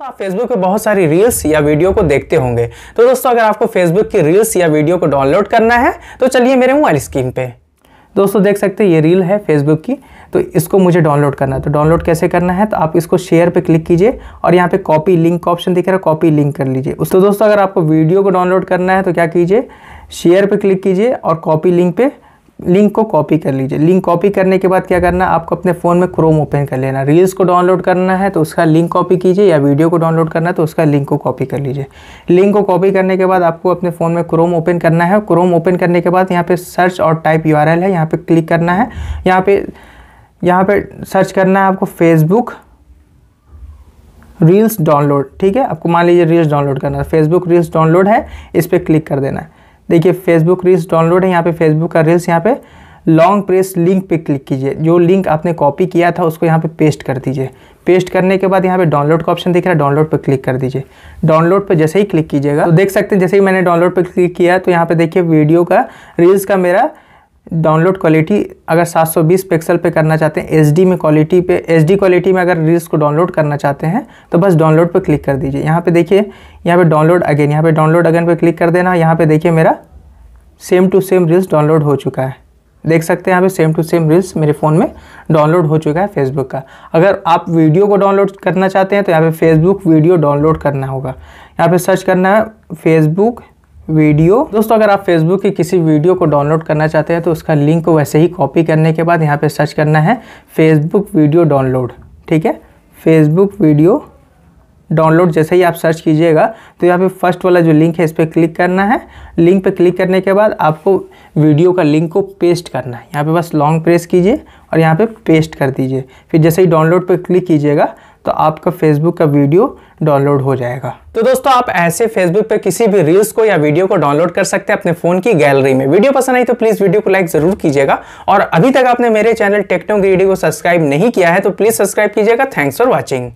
दोस्तों आप फेसबुक पे बहुत सारी रील्स या वीडियो को देखते होंगे तो दोस्तों अगर आपको फेसबुक की रील्स या वीडियो को डाउनलोड करना है तो चलिए मेरे मोबाइल स्क्रीन पे दोस्तों देख सकते हैं ये रील है फेसबुक की तो इसको मुझे डाउनलोड करना है तो डाउनलोड कैसे करना है तो आप इसको शेयर पे क्लिक कीजिए और यहाँ पे कॉपी लिंक का ऑप्शन दिख रहा है कॉपी लिंक कर लीजिए उस तो दोस्तों अगर आपको वीडियो को डाउनलोड करना है तो क्या कीजिए शेयर पे क्लिक कीजिए और कॉपी लिंक पे लिंक को कॉपी कर लीजिए लिंक कॉपी करने के बाद क्या करना आपको अपने फ़ोन में क्रोम ओपन कर लेना रील्स को डाउनलोड करना है तो उसका लिंक कॉपी कीजिए या वीडियो को डाउनलोड करना है तो उसका लिंक को कॉपी कर लीजिए लिंक को कॉपी करने के बाद आपको अपने फ़ोन में क्रोम ओपन करना है क्रोम ओपन करने के बाद यहाँ पर सर्च और टाइप यू है यहाँ पर क्लिक करना है यहाँ पर यहाँ पर सर्च करना है आपको फेसबुक रील्स डाउनलोड ठीक है आपको मान लीजिए रील्स डाउनलोड करना है फेसबुक रील्स डाउनलोड है इस पर क्लिक कर देना है देखिए फेसबुक रील्स डाउनलोड है यहाँ पे फेसबुक का रील्स यहाँ पे लॉन्ग प्रेस लिंक पे क्लिक कीजिए जो लिंक आपने कॉपी किया था उसको यहाँ पे पेस्ट कर दीजिए पेस्ट करने के बाद यहाँ पे डाउनलोड का ऑप्शन दिख रहा है डाउनलोड पर क्लिक कर दीजिए डाउनलोड पर जैसे ही क्लिक कीजिएगा तो देख सकते हैं जैसे ही मैंने डाउनलोड पर क्लिक किया तो यहाँ पे देखिए वीडियो का रील्स का मेरा डाउनलोड क्वालिटी अगर 720 पिक्सल पे करना चाहते हैं एचडी में क्वालिटी पे एचडी क्वालिटी में अगर रील्स को डाउनलोड करना चाहते हैं तो बस डाउनलोड पे क्लिक कर दीजिए यहाँ पे देखिए यहाँ पे डाउनलोड अगेन यहाँ पे डाउनलोड अगेन पे क्लिक कर देना यहाँ पे देखिए मेरा same to same reels download हो चुका है देख सकते हैं यहाँ पे सेम टू सेम रील्स मेरे फ़ोन में डाउनलोड हो चुका है फेसबुक का अगर आप वीडियो को डाउनलोड करना चाहते हैं तो यहाँ पे फेसबुक वीडियो डाउनलोड करना होगा यहाँ पे सर्च करना है फेसबुक वीडियो दोस्तों अगर आप फेसबुक की किसी वीडियो को डाउनलोड करना चाहते हैं तो उसका लिंक को वैसे ही कॉपी करने के बाद यहाँ पे सर्च करना है फेसबुक वीडियो डाउनलोड ठीक है फेसबुक वीडियो डाउनलोड जैसे ही आप सर्च कीजिएगा तो यहाँ पे फर्स्ट वाला जो लिंक है इस पर क्लिक करना है लिंक पर क्लिक करने के बाद आपको वीडियो का लिंक को पेस्ट करना है यहाँ पर बस लॉन्ग प्रेस कीजिए और यहाँ पर पेस्ट कर दीजिए फिर जैसे ही डाउनलोड पर क्लिक कीजिएगा तो आपका फेसबुक का वीडियो डाउनलोड हो जाएगा तो दोस्तों आप ऐसे फेसबुक पर किसी भी रील्स को या वीडियो को डाउनलोड कर सकते हैं अपने फोन की गैलरी में वीडियो पसंद आई तो प्लीज वीडियो को लाइक जरूर कीजिएगा और अभी तक आपने मेरे चैनल टेक्नो ग्रीडी को सब्सक्राइब नहीं किया है तो प्लीज सब्सक्राइब कीजिएगा थैंक्स फॉर वॉचिंग